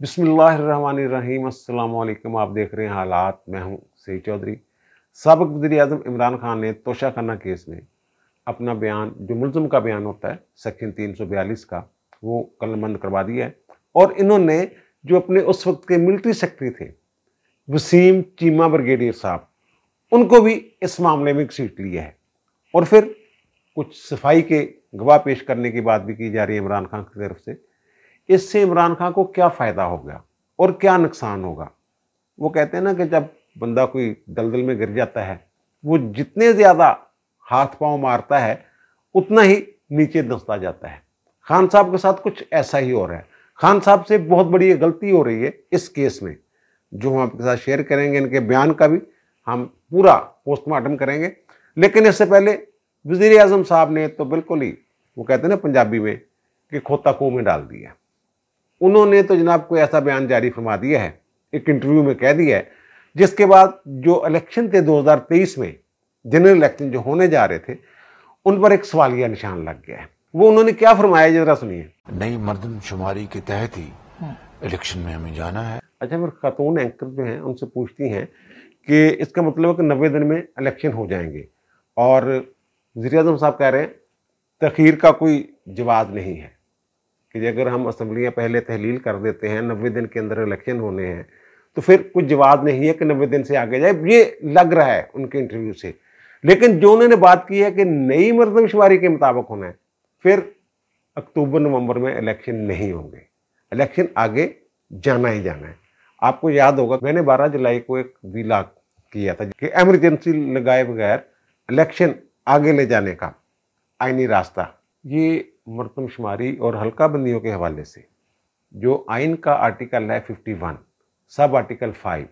बिसमीम अल्लाम आप देख रहे हैं हालात मैं हूं सही चौधरी सबक वजी अजम इमरान खान ने तोशा खाना केस में अपना बयान जो मुलम का बयान होता है सेक्शन 342 का वो कलमबंद करवा दिया है और इन्होंने जो अपने उस वक्त के मिलिट्री सेक्रेटरी थे वसीम चीमा ब्रिगेडियर साहब उनको भी इस मामले में सीट लिया है और फिर कुछ सफाई के गवाह पेश करने की बात भी की जा रही है इमरान खान की तरफ से इससे इमरान खान को क्या फ़ायदा होगा और क्या नुकसान होगा वो कहते हैं ना कि जब बंदा कोई दलदल में गिर जाता है वो जितने ज़्यादा हाथ पांव मारता है उतना ही नीचे दसता जाता है खान साहब के साथ कुछ ऐसा ही हो रहा है खान साहब से बहुत बड़ी गलती हो रही है इस केस में जो हम आपके साथ शेयर करेंगे इनके बयान का भी हम पूरा पोस्टमार्टम करेंगे लेकिन इससे पहले वजीर अजम साहब ने तो बिल्कुल ही वो कहते हैं ना पंजाबी में कि खोता कुएं में डाल दिया उन्होंने तो जनाब कोई ऐसा बयान जारी फरमा दिया है एक इंटरव्यू में कह दिया है जिसके बाद जो इलेक्शन थे 2023 में जनरल इलेक्शन जो होने जा रहे थे उन पर एक सवालिया निशान लग गया है वो उन्होंने क्या फरमाया जरा सुनिए नई मर्दमशुमारी के तहत ही इलेक्शन हाँ। में हमें जाना है अच्छा फिर खातून एंकर जो हैं उनसे पूछती हैं कि इसका मतलब है कि नब्बे दिन में इलेक्शन हो जाएंगे और वजी अजम साहब कह रहे हैं तखीर का कोई जवाब नहीं है कि अगर हम असम्बलियाँ पहले तहलील कर देते हैं नब्बे दिन के अंदर इलेक्शन होने हैं तो फिर कुछ जवाब नहीं है कि नब्बे दिन से आगे जाए ये लग रहा है उनके इंटरव्यू से लेकिन जो उन्होंने बात की है कि नई मरदमशुमारी के मुताबिक होना है फिर अक्टूबर नवंबर में इलेक्शन नहीं होंगे इलेक्शन आगे जाना ही जाना है आपको याद होगा मैंने 12 जुलाई को एक विला किया था कि एमरजेंसी लगाए बगैर इलेक्शन आगे ले जाने का आईनी रास्ता ये मरदमशुमारी और हल्का बंदियों के हवाले से जो आइन का आर्टिकल है फिफ्टी वन सब आर्टिकल फाइव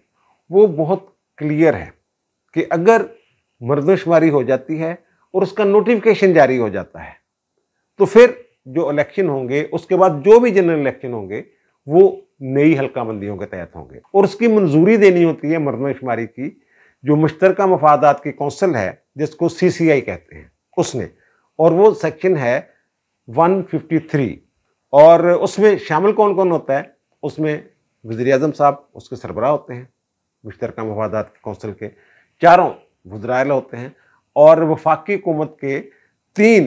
वो बहुत क्लियर है कि अगर मरदमशुमारी हो जाती है और उसका नोटिफिकेशन जारी हो जाता है तो फिर जो इलेक्शन होंगे उसके बाद जो भी जनरल इलेक्शन होंगे वो नई हल्का बंदियों के तहत होंगे और उसकी मंजूरी देनी होती है मरदमशुमारी की जो मुश्तर मफादात की कौंसिल है जिसको सी कहते हैं उसने और वो सेक्शन है 153 और उसमें शामिल कौन कौन होता है उसमें वजी अजम साहब उसके सरबराह होते हैं मुश्तर मफादात कौंसिल के चारों वजरायल होते हैं और वफाकी हुकूमत के तीन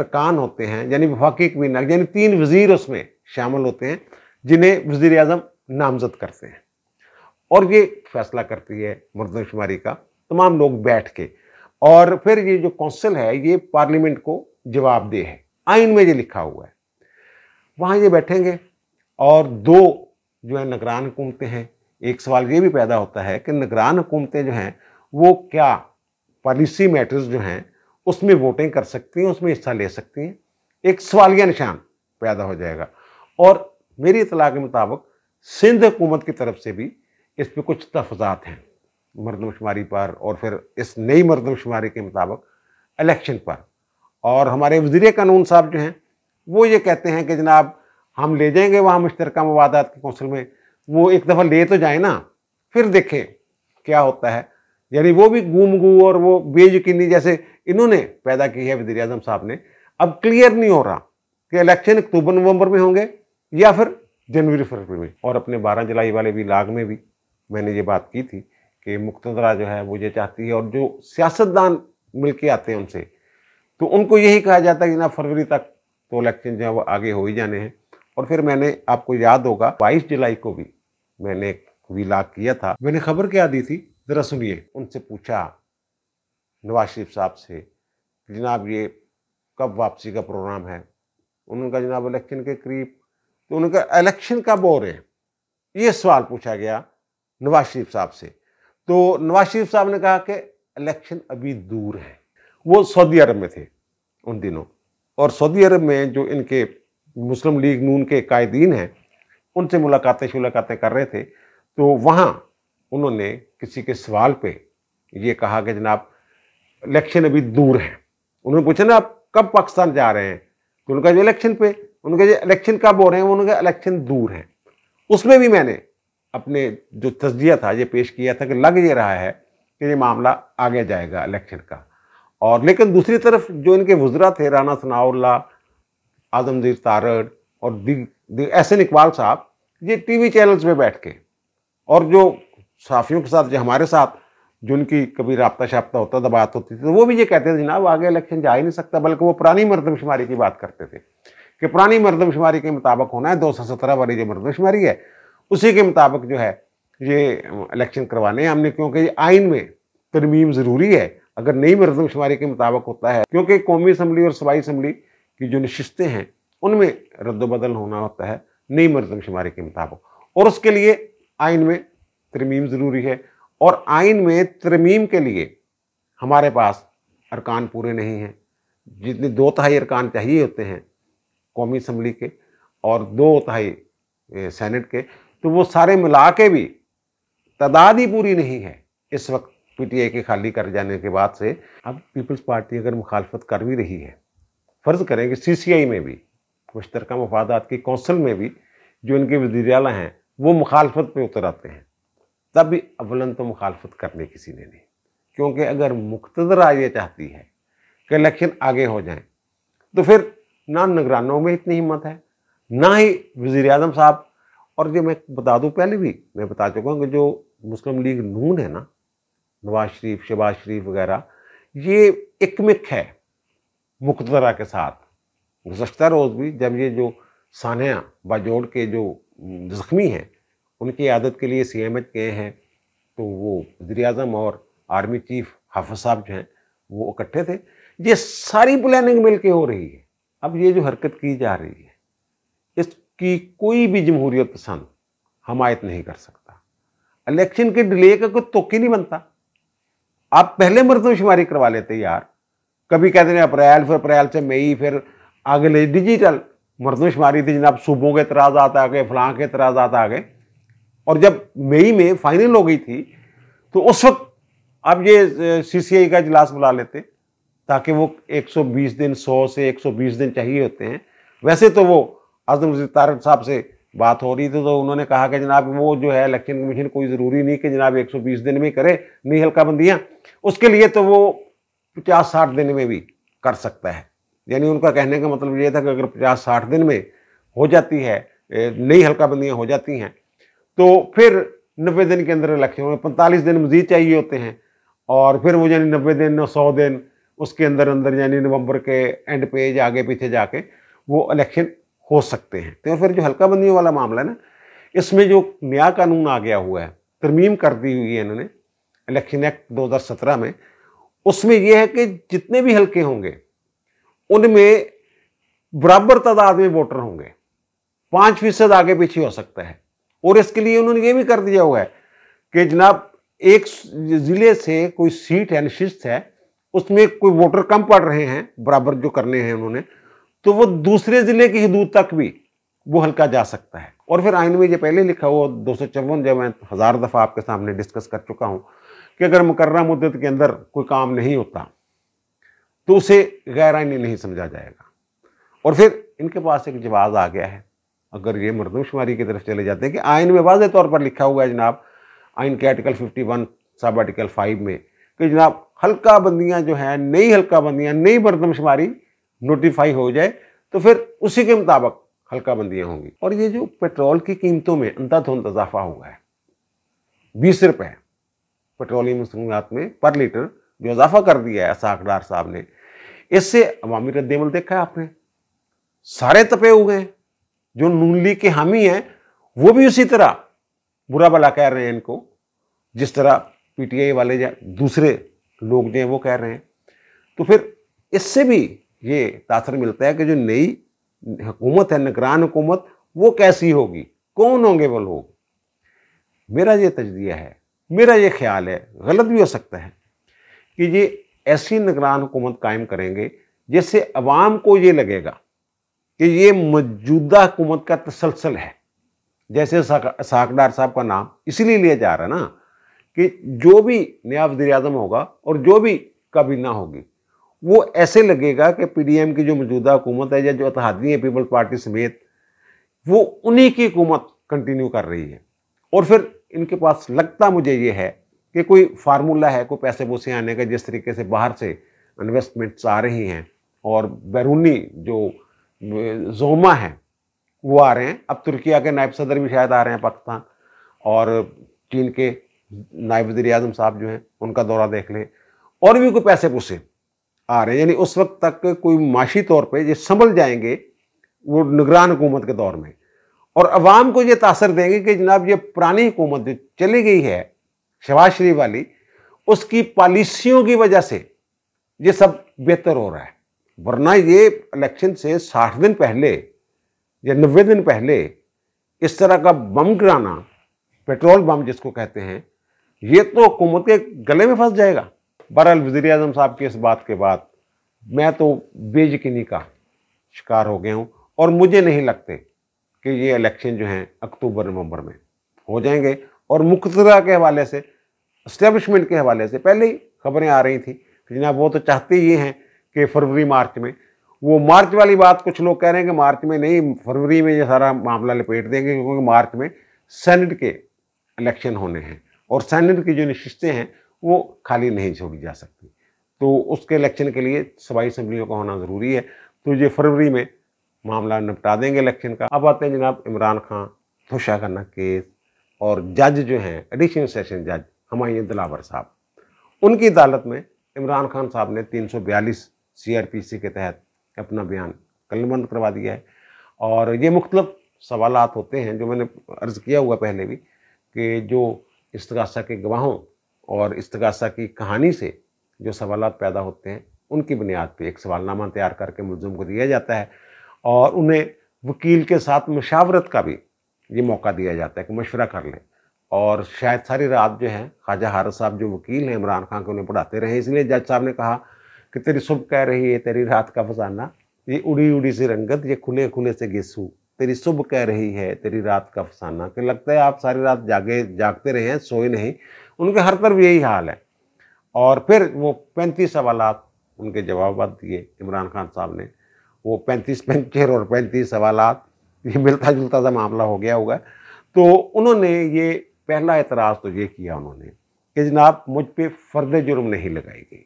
अरकान होते हैं यानी वफाकी कबीना यानी तीन वज़ीर उसमें शामिल होते हैं जिन्हें वज़ी अजम नामजद करते हैं और ये फैसला करती है मरदमशुमारी का तमाम लोग बैठ के और फिर ये जो कौंसिल है ये पार्लियामेंट को जवाबदेह है आइन में ये लिखा हुआ है वहाँ ये बैठेंगे और दो जो है नगरान हुकूमतें हैं एक सवाल ये भी पैदा होता है कि नगरान हुकूमतें जो हैं वो क्या पॉलिसी मैटर्स जो हैं उसमें वोटिंग कर सकती हैं उसमें हिस्सा ले सकती हैं एक सवालिया निशान पैदा हो जाएगा और मेरी इतला के मुताबिक सिंध हुकूमत की तरफ से भी इस पर कुछ तफजात हैं मरदमशुमारी पर और फिर इस नई मरदमशुमारी के मुताबिक इलेक्शन पर और हमारे वजीर कानून साहब जो हैं वो ये कहते हैं कि जनाब हम ले जाएंगे वहाँ मुश्तरक मवादात के कौंसिल में वो एक दफ़ा ले तो जाए ना फिर देखें क्या होता है यानी वो भी गुम गू और वो बेयकीनी जैसे इन्होंने पैदा की है वजीर अजम साहब ने अब क्लियर नहीं हो रहा कि इलेक्शन अक्टूबर नवंबर में होंगे या फिर जनवरी फरवरी में और अपने 12 जुलाई वाले भी लाग में भी मैंने ये बात की थी कि मुख्तरा जो है वो ये चाहती है और जो सियासतदान मिल के आते हैं उनसे तो उनको यही कहा जाता है कि ना फरवरी तक तो इलेक्शन जो है वो आगे हो ही जाने हैं और फिर मैंने आपको याद होगा बाईस जुलाई को भी मैंने एक विलाग किया था मैंने खबर क्या दी थी ज़रा सुनिए उनसे पूछा नवाज शरीफ साहब से जनाब ये कब वापसी का प्रोग्राम है उन्होंने कहा जनाब इलेक्शन के करीब तो उन्होंने कहा इलेक्शन कब हो रहे हैं ये सवाल पूछा गया नवाज शरीफ साहब से तो नवाज शरीफ साहब ने कहा कि इलेक्शन अभी दूर है वो सऊदी अरब में थे उन दिनों और सऊदी अरब में जो इनके मुस्लिम लीग नून के कायदीन हैं उनसे मुलाकातें शुलाकातें कर रहे थे तो वहाँ उन्होंने किसी के सवाल पे ये कहा कि जनाब इलेक्शन अभी दूर है उन्होंने पूछा ना आप कब पाकिस्तान जा रहे हैं तो उनका जो इलेक्शन पे उनका जो इलेक्शन कब हो रहे हैं उनका इलेक्शन दूर है उसमें भी मैंने अपने जो तजिया था ये पेश किया था कि लग ये रहा है कि ये मामला आगे जाएगा इलेक्शन का और लेकिन दूसरी तरफ जो इनके वजरा थे राना सनाउल्ला आजमदीर तारड़ और दी एन इकबाल साहब ये टीवी चैनल्स में बैठ के और जो साफियों के साथ जो हमारे साथ जो उनकी कभी रबता शाबता होता था बात होती थी तो वो भी ये कहते थे जनाब आगे इलेक्शन जा ही नहीं सकता बल्कि वो पुरानी मरदमशुमारी की बात करते थे कि पुरानी मरदमशुमारी के मुताबिक होना है दो सौ सत्रह वाली जो मरदमशुमारी है उसी के मुताबिक जो है ये इलेक्शन करवाने हैं हमने क्योंकि आइन में तरमीम ज़रूरी है अगर नई मरदम के मुताबिक होता है क्योंकि कौमी असम्बली और सूबाई असम्बली की जो नशस्तें हैं उनमें रद्दबदल होना होता है नई मरदमशुमारी शुमारी के मुताबिक और उसके लिए आइन में तरमीम ज़रूरी है और आइन में तरमीम के लिए हमारे पास अरकान पूरे नहीं हैं जितने दो तहाई अरकान चाहिए होते हैं कौमी असम्बली के और दो तहाई सैनट के तो वो सारे मिला के भी तादाद ही पूरी नहीं है इस वक्त पीटीआई के खाली कर जाने के बाद से अब पीपल्स पार्टी अगर मुखालफत कर भी रही है फ़र्ज़ करें कि सीसीआई में भी मुश्तरक मफादात की कौंसिल में भी जो इनके वजीर अला हैं वो मुखालफत पे उतर आते हैं तब भी अवलन तो मुखालफत करने किसी ने नहीं क्योंकि अगर मुख्तर ये चाहती है कि इलेक्शन आगे हो जाए तो फिर ना निगरानों में इतनी हिम्मत है ना ही वज़ी अजम साहब और ये मैं बता दूँ पहले भी मैं बता चुका हूँ कि जो मुस्लिम लीग नून है ना नवाज शरीफ शहबाज शरीफ वगैरह ये एकमिक है मुकदरा के साथ गुजशत रोज़ भी जब ये जो सानिया बाजोड़ के जो ज़ख्मी हैं उनकी आदत के लिए सी एम एच गए हैं तो वो वजी अजम और आर्मी चीफ हाफ साहब जो हैं वो इकट्ठे थे ये सारी प्लानिंग मिल के हो रही है अब ये जो हरकत की जा रही है इसकी कोई भी जमहूरियत पसंद हमायत नहीं कर सकता इलेक्शन के डिले का कोई तो नहीं बनता आप पहले मरदमशुमारी करवा लेते यार कभी कहते हैं अप्रैल फिर अप्रैल से मई फिर आगे ले डिजिटल मरदमशुमारी थी जनाब सूबों के आते आ गए फलां के आते आ गए और जब मई में फाइनल हो गई थी तो उस वक्त आप ये सीसीआई का इजलास बुला लेते ताकि वो 120 दिन 100 से 120 दिन चाहिए होते हैं वैसे तो वो आजम तारक साहब से बात हो रही थी तो उन्होंने कहा कि जनाब वो जो है इलेक्शन कमीशन कोई ज़रूरी नहीं कि जनाब 120 दिन में करे नहीं हल्का बंदियाँ उसके लिए तो वो 50-60 दिन में भी कर सकता है यानी उनका कहने का मतलब ये था कि अगर 50-60 दिन में हो जाती है नई हल्का हो जाती हैं तो फिर नब्बे दिन के अंदर इलेक्शन होंगे पैंतालीस दिन मजीद चाहिए होते हैं और फिर वो यानी नब्बे दिन सौ दिन उसके अंदर अंदर यानी नवंबर के एंड पे आगे पीछे जाके वो इलेक्शन हो सकते हैं तो फिर जो हल्का बंदियों वाला मामला है ना इसमें जो नया कानून आ गया हुआ है तरमीम कर दी हुई है इन्होंने इलेक्शन एक्ट सत्रह में उसमें यह है कि जितने भी हल्के होंगे उनमें बराबर तादाद में वोटर होंगे पाँच फीसद आगे पीछे हो सकता है और इसके लिए उन्होंने ये भी कर दिया हुआ है कि जनाब एक ज़िले से कोई सीट है निश्चित है उसमें कोई वोटर कम पड़ रहे हैं बराबर जो करने हैं उन्होंने तो वो दूसरे जिले की हदूद तक भी वो हल्का जा सकता है और फिर आइन में ये पहले लिखा हुआ दो सौ चौवन जब मैं हज़ार दफ़ा आपके सामने डिस्कस कर चुका हूँ कि अगर मुकर्रा मुद्दत के अंदर कोई काम नहीं होता तो उसे गैर आइनी नहीं समझा जाएगा और फिर इनके पास एक जवाब आ गया है अगर ये मरदमशुमारी की तरफ चले जाते हैं कि आइन में वाज तौर पर लिखा हुआ है जनाब आइन के आर्टिकल फिफ्टी वन सब आर्टिकल फाइव में कि जनाब हल्का बंदियाँ जो हैं नई हल्का बंदियाँ नई मरदमशुमारी नोटिफाई हो जाए तो फिर उसी के मुताबिक हल्का बंदियां होंगी और ये जो पेट्रोल की कीमतों में अंधाधुंध इजाफा हुआ है बीस रुपए पेट्रोलियम मसूलत में पर लीटर जो इजाफा कर दिया है साकडार साहब ने इससे अवामी रद्दमल देखा है आपने सारे तपे हुए हैं जो नून लीग के हामी हैं वो भी उसी तरह बुरा भला कह रहे हैं इनको जिस तरह पीटीआई वाले या दूसरे लोग जो हैं वो कह रहे हैं तो फिर इससे भी ये तासर मिलता है कि जो नई हुकूमत है निगरान हुकूमत वो कैसी होगी कौन होंगे वो लोग मेरा ये तजिया है मेरा ये ख्याल है गलत भी हो सकता है कि ये ऐसी निगरान हुकूमत कायम करेंगे जिससे अवाम को ये लगेगा कि ये मौजूदा हुकूमत का तसलसल है जैसे साकडार साहब का नाम इसीलिए लिया जा रहा है ना कि जो भी नया वजी अजम होगा और जो भी काबीना होगी वो ऐसे लगेगा कि पीडीएम की जो मौजूदा हुकूमत है या जो अतहादी है पीपल्स पार्टी समेत वो उन्हीं की हुकूमत कंटिन्यू कर रही है और फिर इनके पास लगता मुझे ये है कि कोई फार्मूला है कोई पैसे पूसे आने का जिस तरीके से बाहर से इन्वेस्टमेंट्स आ रही हैं और बैरूनी जो जोमा है वो आ रहे हैं अब तुर्किया के नायब सदर भी शायद आ रहे हैं पाकिस्तान और चीन के नायब वजी अजम साहब जो हैं उनका दौरा देख लें और भी कोई पैसे पूसे आ रहे हैं यानी उस वक्त तक कोई माशी तौर पर ये संभल जाएंगे वो निगरान हुकूमत के दौर में और अवाम को ये तासर देंगे कि जनाब ये पुरानी हुकूमत जो चली गई है शबाज शरीफ वाली उसकी पॉलिसियों की वजह से ये सब बेहतर हो रहा है वरना ये इलेक्शन से साठ दिन पहले या नब्बे दिन पहले इस तरह का बम गिराना पेट्रोल बम जिसको कहते हैं ये तो हुकूमत के गले में फंस जाएगा बहरहाल वज़ी अजम साहब की इस बात के बाद मैं तो बेजकिनी का शिकार हो गया हूँ और मुझे नहीं लगते कि ये इलेक्शन जो हैं अक्टूबर नवंबर में हो जाएंगे और मुख्तरा के हवाले से इस्टेबलिशमेंट के हवाले से पहले ही खबरें आ रही थी कि जनाब वो तो चाहते ही हैं कि फरवरी मार्च में वो मार्च वाली बात कुछ लोग कह रहे हैं कि मार्च में नहीं फरवरी में ये सारा मामला लपेट देंगे क्योंकि मार्च में सेनेट के इलेक्शन होने हैं और सेनेट की जो नशस्तें हैं वो खाली नहीं छोड़ी जा सकती तो उसके इलेक्शन के लिए सबाई असम्बलियों का होना ज़रूरी है तो ये फरवरी में मामला निपटा देंगे इलेक्शन का अब आते हैं जनाब इमरान खान खुशा करना केस और जज जो हैं एडिशनल सेशन जज हमारे दिलावर साहब उनकी अदालत में इमरान खान साहब ने 342 सीआरपीसी के तहत अपना बयान बंद करवा दिया है और ये मुख्तलिफ सवाल होते हैं जो मैंने अर्ज़ किया हुआ पहले भी कि जो इस तरह के गवाहों और इस्तगासा की कहानी से जो सवाल पैदा होते हैं उनकी बुनियाद पर एक सवालनामा तैयार करके मुलजम को दिया जाता है और उन्हें वकील के साथ मशावरत का भी ये मौका दिया जाता है कि मशवरा कर लें और शायद सारी रात जो है ख्वाजा हारस साहब जो वकील हैं इमरान खान के उन्हें पढ़ाते रहे इसलिए जज साहब ने कहा कि तेरी सुबह कह रही है तेरी रात का फसाना ये उड़ी उड़ी सी रंगत ये खुले खुले से गेसू तेरी सुबह कह रही है तेरी रात का फसाना कि लगता है आप सारी रात जागे जागते रहे हैं सोए नहीं उनके हर तरफ यही हाल है और फिर वो पैंतीस सवाल उनके जवाब दिए इमरान खान साहब ने वो पैंतीस पंचर और पैंतीस सवाल ये मिलता जुलता सा मामला हो गया होगा तो उन्होंने ये पहला एतराज़ तो ये किया उन्होंने कि जनाब मुझ पर फ़र्द जुर्म नहीं लगाई गई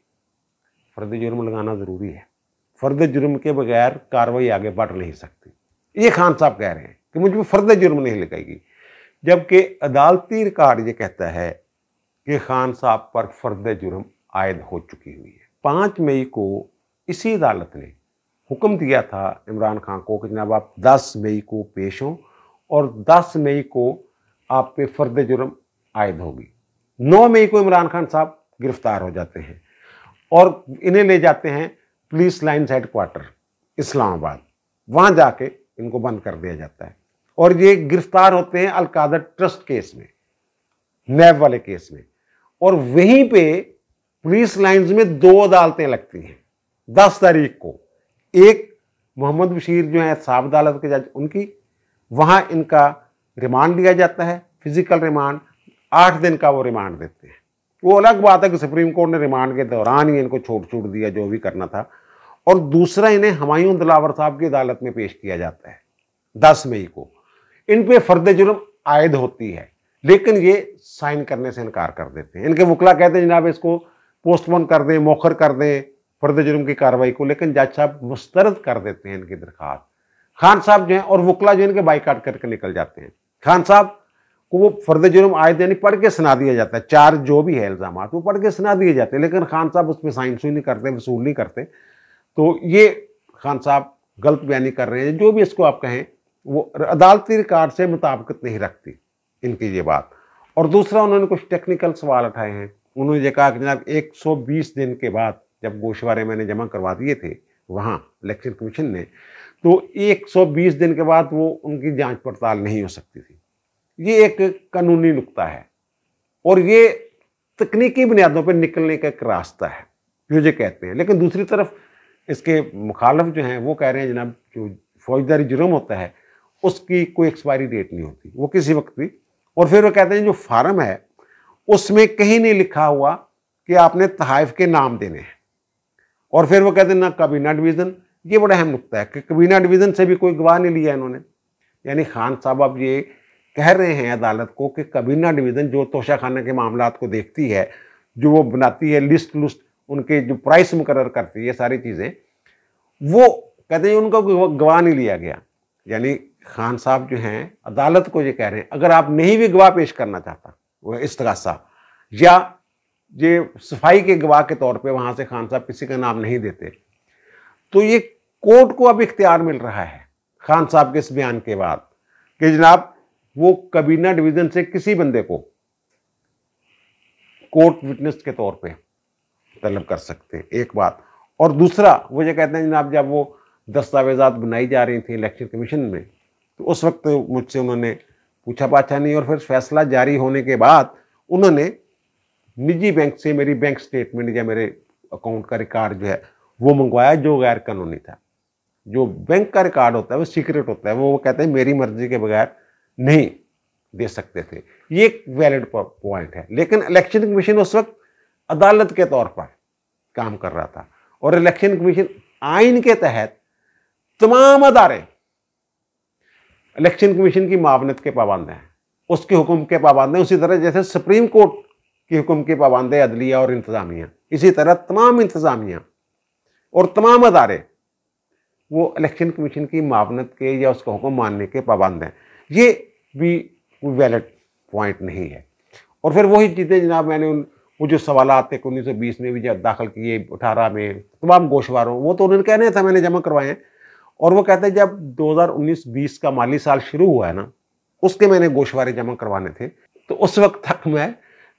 फ़र्द जुर्म लगाना ज़रूरी है फ़र्द जुर्म के बगैर कार्रवाई आगे बढ़ नहीं सकती ये खान साहब कह रहे हैं कि मुझ पर फ़र्द जुर्म नहीं लगाई गई जबकि अदालती रिकॉर्ड ये कहता है कि खान साहब पर फर्द जुर्म आयद हो चुकी हुई है पाँच मई को इसी अदालत ने हुक्म दिया था इमरान खान को कि जनाब आप दस मई को पेश हों और दस मई को आप पे फर्द जुर्म आयद होगी नौ मई को इमरान खान साहब गिरफ्तार हो जाते हैं और इन्हें ले जाते हैं पुलिस लाइन्स हेडक्वार्टर इस्लामाबाद वहाँ जाके इनको बंद कर दिया जाता है और ये गिरफ्तार होते हैं अलकादर ट्रस्ट केस में नैब वाले केस में और वहीं पे पुलिस लाइंस में दो अदालतें लगती हैं दस तारीख को एक मोहम्मद बशीर जो है साहब अदालत के जज उनकी वहाँ इनका रिमांड दिया जाता है फिजिकल रिमांड आठ दिन का वो रिमांड देते हैं वो अलग बात है कि सुप्रीम कोर्ट ने रिमांड के दौरान ही इनको छोड़ छूट दिया जो भी करना था और दूसरा इन्हें हमायूं दिलावर साहब की अदालत में पेश किया जाता है दस मई को इन पर फर्द जुर्म आयद होती है लेकिन ये साइन करने से इनकार कर देते हैं इनके वकला कहते हैं जनाब इसको पोस्टपोन कर दें मौखर कर दें फर्द जुर्म की कार्रवाई को लेकिन जज साहब मुस्तरद कर देते हैं इनकी दरख्वास्त खान साहब जो हैं और वकला जो इनके बाईकाट करके निकल जाते हैं खान साहब को वो फर्द जुर्म आए यानी पढ़ के सुना दिया जाता है चार जो भी है इल्ज़ाम वो पढ़ के सुना दिए जाते हैं लेकिन खान साहब उसमें साइन सुई नहीं करते वसूल नहीं करते तो ये खान साहब गलत बयानी कर रहे हैं जो भी इसको आप कहें वो अदालती रिकार्ड से मुताबकत नहीं रखती इनकी ये बात और दूसरा उन्होंने कुछ टेक्निकल सवाल उठाए हैं उन्होंने ये कहा कि जनाब 120 दिन के बाद जब गोशवारे मैंने जमा करवा दिए थे वहाँ इलेक्शन कमीशन ने तो 120 दिन के बाद वो उनकी जांच पड़ताल नहीं हो सकती थी ये एक कानूनी नुकता है और ये तकनीकी बुनियादों पर निकलने का एक रास्ता है जो ये कहते हैं लेकिन दूसरी तरफ इसके मुखालफ जो हैं वो कह रहे हैं जनाब जो फौजदारी जुर्म होता है उसकी कोई एक्सपायरी डेट नहीं होती वो किसी वक्त भी और फिर वो कहते हैं जो फार्म है उसमें कहीं नहीं लिखा हुआ कि आपने तहाइफ के नाम देने हैं और फिर वो कहते हैं ना कबीना डिवीज़न ये बड़ा अहम नुकता है कि कबीना डिवीज़न से भी कोई गवाह नहीं लिया इन्होंने यानी खान साहब अब ये कह रहे हैं अदालत को कि कबीना डिवीज़न जो तोशा खाना के मामला को देखती है जो वो बनाती है लिस्ट लुस्ट उनके जो प्राइस मुकर करती है सारी चीज़ें वो कहते हैं उनका गवाह नहीं लिया गया यानी खान साहब जो हैं अदालत को ये कह रहे हैं अगर आप नहीं भी गवाह पेश करना चाहता तरह इस्तगासा या ये सफाई के गवाह के तौर पे वहाँ से खान साहब किसी का नाम नहीं देते तो ये कोर्ट को अब इख्तियार मिल रहा है खान साहब के इस बयान के बाद कि जनाब वो कबीना डिवीज़न से किसी बंदे को कोर्ट विटनेस के तौर पे तलब कर सकते हैं एक बात और दूसरा वो ये कहते हैं जनाब जब वो दस्तावेजात बनाई जा रही थी इलेक्शन कमीशन में तो उस वक्त मुझसे उन्होंने पूछा पाछा नहीं और फिर फैसला जारी होने के बाद उन्होंने निजी बैंक से मेरी बैंक स्टेटमेंट या मेरे अकाउंट का रिकॉर्ड जो है वो मंगवाया जो गैर कानूनी था जो बैंक का रिकॉर्ड होता है वो सीक्रेट होता है वो वो कहते हैं मेरी मर्जी के बगैर नहीं दे सकते थे ये एक वैलिड पॉइंट है लेकिन इलेक्शन कमीशन उस वक्त अदालत के तौर पर काम कर रहा था और इलेक्शन कमीशन आइन के तहत तमाम अदारे इलेक्शन कमीशन की मावनत के पाबंद हैं उसके हुक्म के पाबंद हैं उसी तरह जैसे सुप्रीम कोर्ट के हुक्म के पाबंद है अदलिया और इंतज़ामिया इसी तरह तमाम इंतज़ामिया और तमाम अदारे वो इलेक्शन कमीशन की मावनत के या उसका हुक्म मानने के पाबंद हैं ये भी वैलड पॉइंट नहीं है और फिर वही चीज़ें जनाब मैंने उन वो जो सवाल थे उन्नीस सौ बीस में भी जब दाखिल किए अठारह में तमाम गोशवारों वो तो उन्होंने कहने था मैंने जमा करवाए हैं और वो कहते हैं जब 2019-20 का माली साल शुरू हुआ है ना उसके मैंने गोशवारे जमा करवाने थे तो उस वक्त तक मैं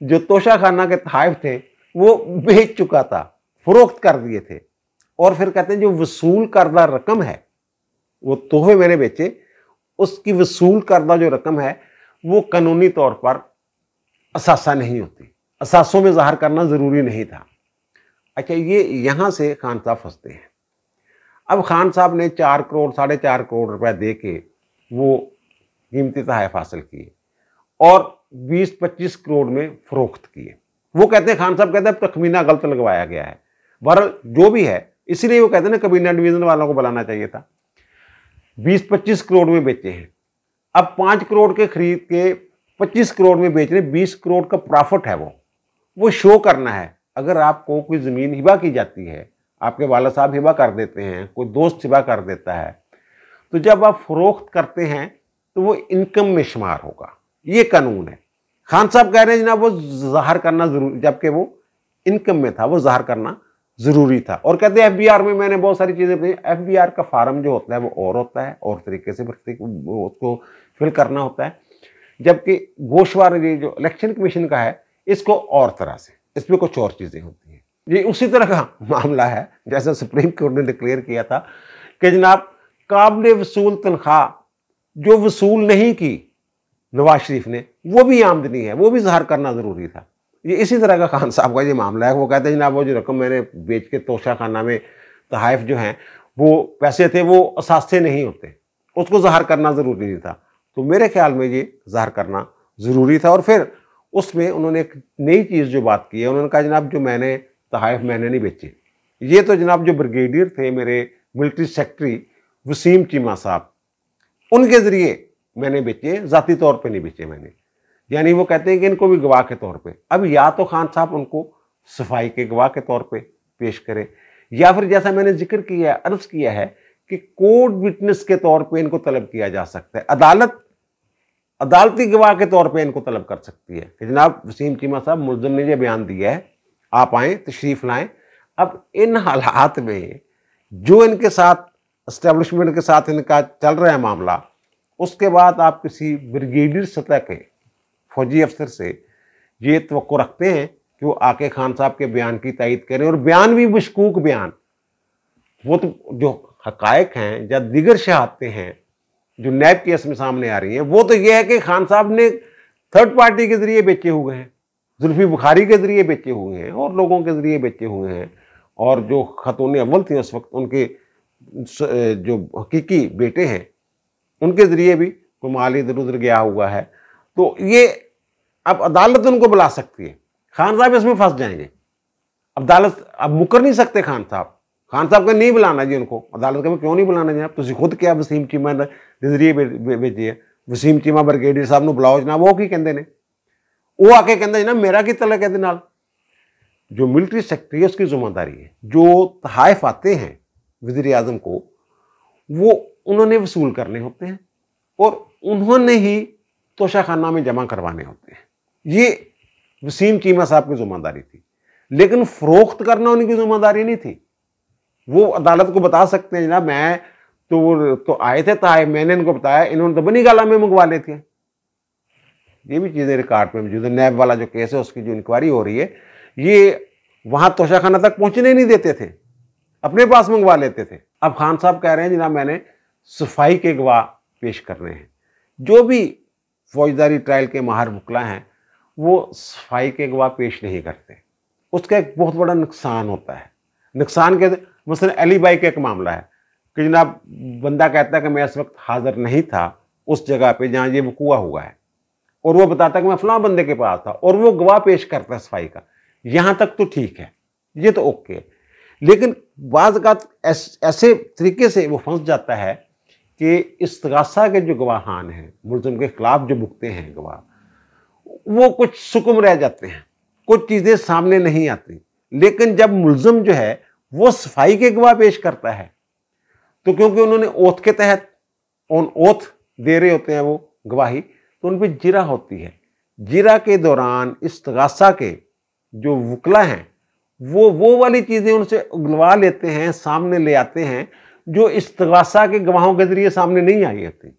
जो तोशा खाना के तहफ थे वो बेच चुका था फरोख्त कर दिए थे और फिर कहते हैं जो वसूल करदा रकम है वो तोहफे मैंने बेचे उसकी वसूल करदा जो रकम है वो कानूनी तौर पर असासा नहीं होती असासों में ज़ाहिर करना ज़रूरी नहीं था अच्छा ये यहाँ से खान साहब फंसते हैं अब खान साहब ने चार करोड़ साढ़े चार करोड़ रुपए दे के वो कीमती तहफ हासिल किए और 20-25 करोड़ में फरोख्त किए वो कहते हैं खान साहब कहते हैं तखमीना गलत लगवाया गया है बहर जो भी है इसीलिए वो कहते हैं ना कबीना डिवीजन वालों को बुलाना चाहिए था 20-25 करोड़ में बेचे हैं अब पाँच करोड़ के खरीद के 25 करोड़ में बेच रहे बीस करोड़ का प्रॉफिट है वो वो शो करना है अगर आपको कोई ज़मीन हिबा की जाती है आपके वाला साहब हिबा कर देते हैं कोई दोस्त हिबा कर देता है तो जब आप फरोख्त करते हैं तो वो इनकम में शुमार होगा ये कानून है खान साहब कह रहे हैं जनाब वो जहर करना जरूरी जबकि वो इनकम में था वो जहर करना ज़रूरी था और कहते हैं एफ में मैंने बहुत सारी चीज़ें एफ बी का फार्म जो होता है वो और होता है और तरीके से उसको फिल करना होता है जबकि गोशवार ये जो इलेक्शन कमीशन का है इसको और तरह से इसमें कुछ और चीज़ें होती हैं ये उसी तरह का मामला है जैसा सुप्रीम कोर्ट ने डिक्लेयर किया था कि जनाब काबिल वसूल तनख्वाह जो वसूल नहीं की नवाज शरीफ ने वो भी आमदनी है वो भी जहर करना ज़रूरी था ये इसी तरह का खान साहब का ये मामला है वो कहते हैं जनाब वो जो रकम मैंने बेच के तोशा खाना में तहाइफ जो हैं वो पैसे थे वो असास्ते नहीं होते उसको जहर करना ज़रूरी नहीं था तो मेरे ख्याल में ये जहर करना ज़रूरी था और फिर उसमें उन्होंने एक नई चीज़ जो बात की है उन्होंने कहा जनाब जो मैंने तहफ तो मैंने नहीं बेचे ये तो जनाब जो ब्रिगेडियर थे मेरे मिलिट्री सेक्रटरी वसीम चीमा साहब उनके ज़रिए मैंने बेचे ज़ाती तौर पर नहीं बेचे मैंने यानी वो कहते हैं कि इनको भी गवाह के तौर पर अब या तो खान साहब उनको सफाई के गवाह के तौर पर पेश करें या फिर जैसा मैंने जिक्र किया अर्ज किया है कि कोर्ट विटनेस के तौर पे इनको तलब किया जा सकता है अदालत अदालती गवाह के तौर पे इनको तलब कर सकती है कि जनाब वसीम चीमा साहब मुलजम ने यह बयान दिया है आप आए तशरीफ लाएं अब इन हालात में जो इनके साथ इस्टेब्लिशमेंट के साथ इनका चल रहा है मामला उसके बाद आप किसी ब्रिगेडियर सतह के फौजी अफसर से ये तो रखते हैं कि वो आके खान साहब के बयान की तयद करें और बयान भी मशकूक बयान वो तो जो हकायक हैं या दिगर शहादतें हैं जो नैब केस में सामने आ रही हैं वो तो ये है कि खान साहब ने थर्ड पार्टी के जरिए बेचे हुए हैं जुल्फी बुखारी के ज़रिए बेचे हुए हैं और लोगों के ज़रिए बेचे हुए हैं और जो खतून अव्वल थी उस वक्त उनके जो हकीकी बेटे हैं उनके ज़रिए भी कोई माल इधर उधर गया हुआ है तो ये अब अदालत उनको बुला सकती है खान साहब इसमें फंस जाएंगे अदालत अब मुकर नहीं सकते खान साहब खान साहब का नहीं बुलाना जी उनको अदालत का क्यों नहीं बुलाना जी आप तुम खुद क्या वसीम चीमा के जरिए भेजिए वसीम चीमा ब्रिगेडियर साहब ਸਾਹਿਬ बुलाओ जनाब वो की ਕੀ ਉਹ आके ਕੇ जना मेरा की ਕੀ ਤਲਕ जो मिलिट्री सेक्रेटरी उसकी जिम्मेदारी है जो तहफ आते हैं वजीर अजम को वो उन्होंने वसूल करने होते हैं और उन्होंने ही तोशाखाना में जमा करवाने होते हैं ये वसीम चीमा साहब की जिम्मेदारी थी लेकिन फ़रोख्त करना उनकी जिम्मेदारी नहीं थी वो अदालत को बता सकते हैं जना मैं तो तो आए थे ताए तो मैंने इनको बताया इन्होंने तो बनी गाला में मंगवा लेते हैं ये भी चीज़ें रिकॉर्ड में मौजूद है नैब वाला जो केस है उसकी जो इंक्वायरी हो रही है ये वहाँ तोशाखाना तक पहुँचने नहीं देते थे अपने पास मंगवा लेते थे अब खान साहब कह रहे हैं जिना मैंने सफाई के गवाह पेश करने हैं जो भी फौजदारी ट्रायल के माहर बुकला हैं वो सफाई के गवाह पेश नहीं करते उसका एक बहुत बड़ा नुकसान होता है नुकसान के मसलन अली बाई का एक मामला है कि जनाब बंदा कहता है कि मैं इस वक्त हाज़िर नहीं था उस जगह पे जहाँ ये वकूआ हुआ है और वो बताता कि मैं फला बंदे के पास था और वो गवाह पेश करता है सफाई का यहाँ तक तो ठीक है ये तो ओके है लेकिन बाज़ ऐसे तरीके से वो फंस जाता है कि इसगासा के जो गवाहान हैं मुलजम के ख़िलाफ़ जो बुकते हैं गवाह वो कुछ सुकुम रह जाते हैं कुछ चीज़ें सामने नहीं आती लेकिन जब मुलजम जो है वो सफाई के गवाह पेश करता है तो क्योंकि उन्होंने ओथ के तहत ऑन ओथ दे रहे होते हैं वो गवाही तो उन पर जिरा होती है जिरा के दौरान इस तगासा के जो वकला हैं वो वो वाली चीज़ें उनसे उगलवा लेते हैं सामने ले आते हैं जो तगासा के गवाहों के ज़रिए सामने नहीं आई होती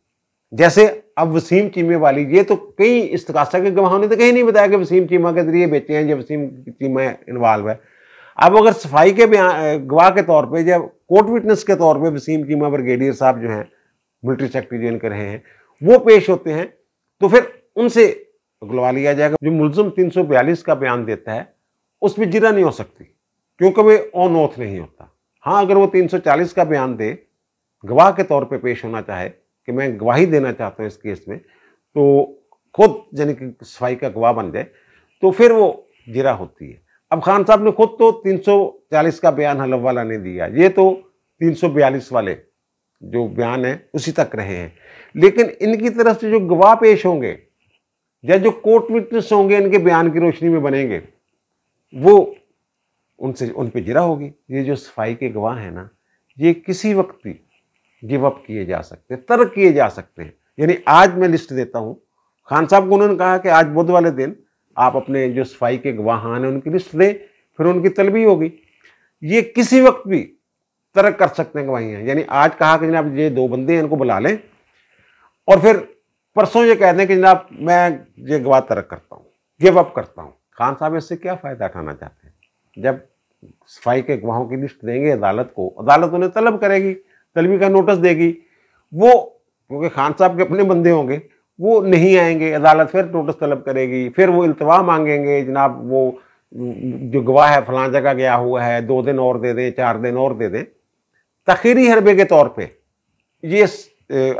जैसे अब वसीम चीमे वाली ये तो कई तगासा के गवाहों ने तो कहीं नहीं बताया कि वसीम चीमा के ज़रिए बेचे हैं जब वसीम चीमा इन्वॉल्व है अब अगर सफाई के गवाह के तौर पर जब कोर्ट विटनेस के तौर पर वसीम चीमा ब्रिगेडियर साहब जो हैं मिलिट्री सेक्रेटरी जो इनके रहे हैं वो पेश होते हैं तो फिर उनसे बुलवा लिया जाएगा जो मुलजम 342 का बयान देता है उसमें जिरा नहीं हो सकती क्योंकि वे ऑन ऑथ नहीं होता हाँ अगर वो 340 का बयान दे गवाह के तौर पे पेश होना चाहे कि मैं गवाही देना चाहता हूँ इस केस में तो खुद यानी कि सफाई का गवाह बन जाए तो फिर वो जिरा होती है अब खान साहब ने खुद तो 340 का बयान हलफ वाला नहीं दिया ये तो 342 वाले जो बयान है उसी तक रहे हैं लेकिन इनकी तरफ से जो गवाह पेश होंगे या जो कोर्ट विटनेस होंगे इनके बयान की रोशनी में बनेंगे वो उनसे उन पर जिरा होगी ये जो सफाई के गवाह हैं ना ये किसी वक्त भी गिव अप किए जा सकते हैं तर्क किए जा सकते हैं यानी आज मैं लिस्ट देता हूँ खान साहब को उन्होंने कहा कि आज बुध वाले दिन आप अपने जो सफाई के गवाहान हैं उनकी लिस्ट दें फिर उनकी तलबी होगी ये किसी वक्त भी तरह कर सकते हैं गवाहियाँ यानी आज कहा कि जनाब ये दो बंदे हैं इनको बुला लें और फिर परसों ये कह दें कि जनाब मैं ये गवाह तरक करता हूँ गिव अप करता हूँ खान साहब इससे क्या फ़ायदा उठाना चाहते हैं जब सफाई के गवाहों की लिस्ट देंगे अदालत को अदालत उन्हें तलब करेगी तलबी का नोटिस देगी वो क्योंकि खान साहब के अपने बंदे होंगे वो नहीं आएंगे अदालत फिर नोटिस तलब करेगी फिर वो इल्तवा मांगेंगे जनाब वो जो गवाह है फलां जगह गया हुआ है दो दिन और दे दें चार दिन और दे दें तखीरी हरबे के तौर पे ये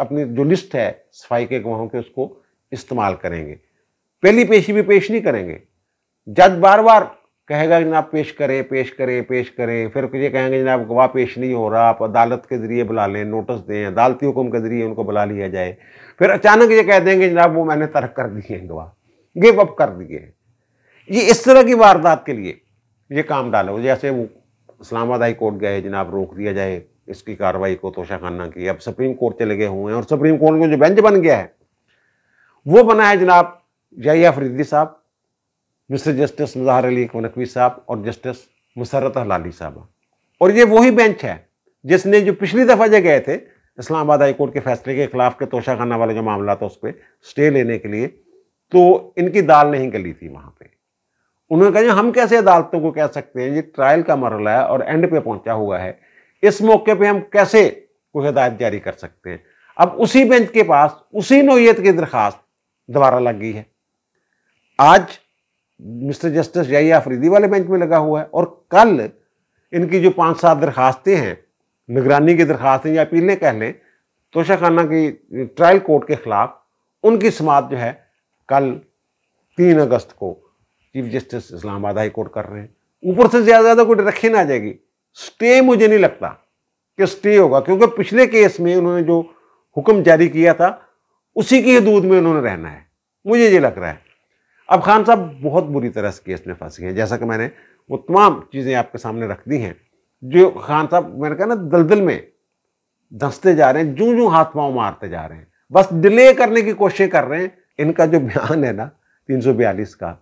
अपनी जो लिस्ट है सफाई के गवाहों के उसको इस्तेमाल करेंगे पहली पेशी भी पेश नहीं करेंगे जज बार बार कहेगा जनाब पेश करें पेश करें पेश करें फिर ये कहेंगे जनाब गवाह पेश नहीं हो रहा आप अदालत के ज़रिए बुला लें नोटिस दें अदालती हुक्म के ज़रिए उनको बुला लिया जाए फिर अचानक ये कह देंगे जनाब वो मैंने तर्क कर दिए हैं गवाह गिव अप कर दिए हैं ये इस तरह की वारदात के लिए ये काम डालो जैसे वो इस्लामाबाद हाई कोर्ट गए जनाब रोक दिया जाए इसकी कार्रवाई को तोशा खाना की अब सुप्रीम कोर्ट चले गए हुए हैं और सुप्रीम कोर्ट में जो बेंच बन गया है वो बना है जनाब जया फरीदी साहब मिस्टर जस्टिस मजहर अली नकवी साहब और जस्टिस मुसरत लाली साहब और ये वही बेंच है जिसने जो पिछली दफ़ा जो गए थे इस्लामाबाद हाई कोर्ट के फैसले के खिलाफ के तोशा खाना वाला जो मामला था उस पर स्टे लेने के लिए तो इनकी दाल नहीं गली थी वहाँ पे उन्होंने कहा हम कैसे अदालतों को कह सकते हैं ये ट्रायल का मरला है और एंड पे पहुंचा हुआ है इस मौके पे हम कैसे कोई हदायत जारी कर सकते हैं अब उसी बेंच के पास उसी नोयत की दरखास्त दोबारा लग गई है आज मिस्टर जस्टिस जया अफरीदी वाले बेंच में लगा हुआ है और कल इनकी जो पांच सात दरखास्तें हैं निगरानी की दरखास्तें या अपीलें कह लें तोशा खाना की ट्रायल कोर्ट के खिलाफ उनकी समाप्त जो है कल तीन अगस्त को chief justice Islamabad high court कर रहे हैं ऊपर से ज़्यादा ज़्यादा कोई डायरेक्शन आ जाएगी स्टे मुझे नहीं लगता कि स्टे होगा क्योंकि पिछले केस में उन्होंने जो हुक्म जारी किया था उसी की हदूद में उन्होंने रहना है मुझे ये लग रहा है अब खान साहब बहुत बुरी तरह से केस में फंसे गए जैसा कि मैंने वो तमाम चीज़ें आपके सामने रख दी हैं जो खान साहब मैंने कहा ना दलदल में धंसते जा रहे हैं जूं जूं हाथ पाँव मारते जा रहे हैं बस डिले करने की कोशिश कर रहे हैं इनका जो बयान है ना तीन का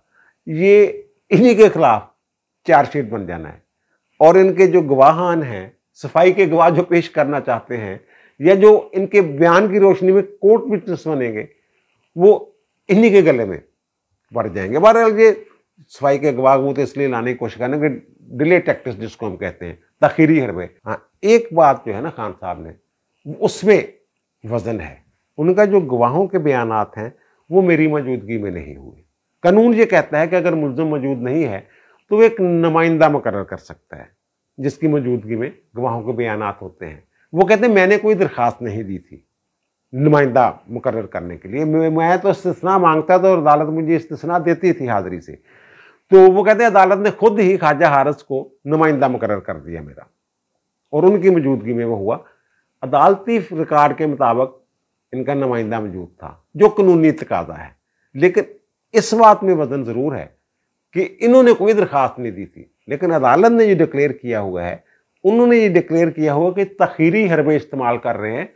ये इन्हीं के खिलाफ चार्जशीट बन जाना है और इनके जो गवाहान हैं सफाई के गवाह जो पेश करना चाहते हैं या जो इनके बयान की रोशनी में कोर्ट विटनेस बनेंगे वो इन्हीं के गले में बढ़ जाएंगे बहरहाल ये सफाई के गवाह वो तो इसलिए लाने की कोशिश करेंगे डिले टैक्टिस जिसको हम कहते हैं तखीरी हरबे हाँ एक बात जो है ना खान साहब ने उसमें वजन है उनका जो गवाहों के बयान हैं वो मेरी मौजूदगी में नहीं हुए कानून ये कहता है कि अगर मुलजम मौजूद नहीं है तो वो एक नुमाइंदा मुकर कर सकता है जिसकी मौजूदगी में गवाहों के बयान होते हैं वो कहते हैं मैंने कोई दरख्वास्त नहीं दी थी नुमाइंदा मुकर करने के लिए मैं तो इस्तना मांगता था और अदालत मुझे इस्तना देती थी हाजिरी से तो वो कहते हैं अदालत ने खुद ही ख्वाजा हारस को नुमाइंदा मुकर कर दिया मेरा और उनकी मौजूदगी में वो हुआ अदालती रिकॉर्ड के मुताबिक इनका नुमाइंदा मौजूद था जो कानूनी तकाजा है लेकिन इस बात में वजन ज़रूर है कि इन्होंने कोई दरखास्त नहीं दी थी लेकिन अदालत ने जो डिक्लेयर किया हुआ है उन्होंने ये डिक्लेयर किया हुआ कि तखीरी हरबे इस्तेमाल कर रहे हैं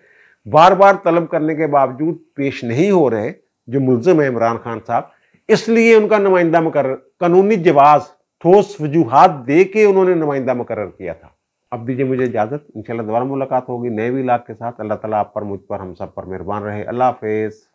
बार बार तलब करने के बावजूद पेश नहीं हो रहे जो मुलजम है इमरान खान साहब इसलिए उनका नुमाइंदा मुकर कानूनी जवाब ठोस वजूहत दे के उन्होंने नुमाइंदा मुकर किया था अब दीजिए मुझे इजाज़त इंशाल्लाह दोबारा मुलाकात होगी नए भी लाख के साथ अल्लाह ताला आप पर मुझ पर हम सब पर मेहरबान रहे अल्लाह हाफिज़